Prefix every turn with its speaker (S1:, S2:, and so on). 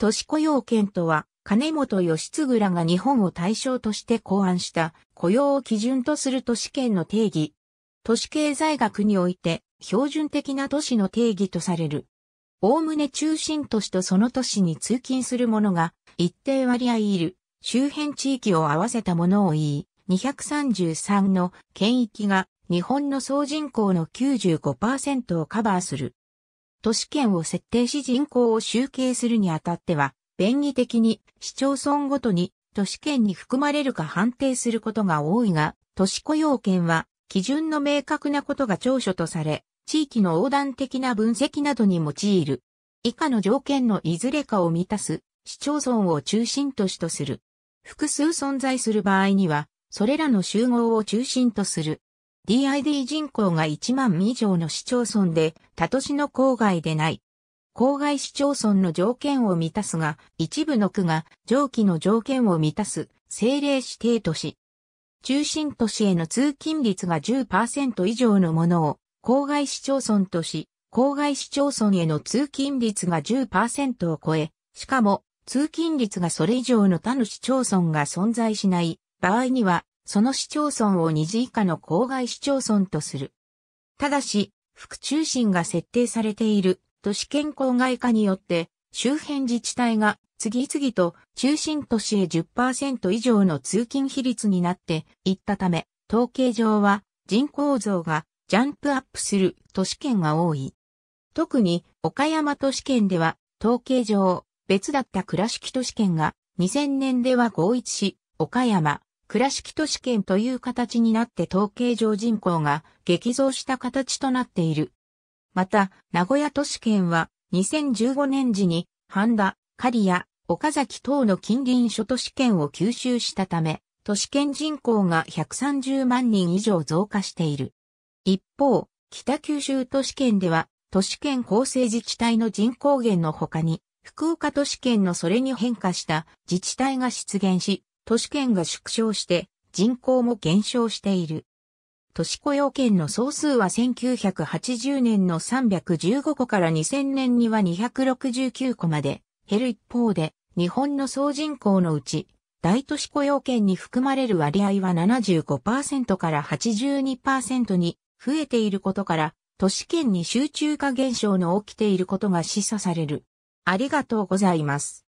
S1: 都市雇用権とは、金本義嗣らが日本を対象として考案した雇用を基準とする都市圏の定義。都市経済学において標準的な都市の定義とされる。おおむね中心都市とその都市に通勤する者が一定割合いる周辺地域を合わせたものを言い、233の県域が日本の総人口の95%をカバーする。都市圏を設定し人口を集計するにあたっては、便宜的に市町村ごとに都市圏に含まれるか判定することが多いが、都市雇用圏は基準の明確なことが長所とされ、地域の横断的な分析などに用いる。以下の条件のいずれかを満たす市町村を中心都市とする。複数存在する場合には、それらの集合を中心とする DID 人口が1万以上の市町村で、他都市の郊外でない。郊外市町村の条件を満たすが、一部の区が上記の条件を満たす政令指定都市。中心都市への通勤率が10%以上のものを、郊外市町村とし、郊外市町村への通勤率が10%を超え、しかも、通勤率がそれ以上の他の市町村が存在しない場合には、その市町村を2次以下の郊外市町村とする。ただし、副中心が設定されている都市圏郊外化によって、周辺自治体が次々と中心都市へ10%以上の通勤比率になっていったため、統計上は人口増がジャンプアップする都市圏が多い。特に岡山都市圏では統計上別だった倉敷都市圏が2000年では合一し、岡山、倉敷都市圏という形になって統計上人口が激増した形となっている。また、名古屋都市圏は2015年時に、半田、刈谷、岡崎等の近隣諸都市圏を吸収したため、都市圏人口が130万人以上増加している。一方、北九州都市圏では、都市圏構成自治体の人口減の他に、福岡都市圏のそれに変化した自治体が出現し、都市圏が縮小して人口も減少している。都市雇用圏の総数は1980年の315個から2000年には269個まで減る一方で、日本の総人口のうち、大都市雇用圏に含まれる割合は75%から82%に増えていることから、都市圏に集中化現象の起きていることが示唆される。ありがとうございます。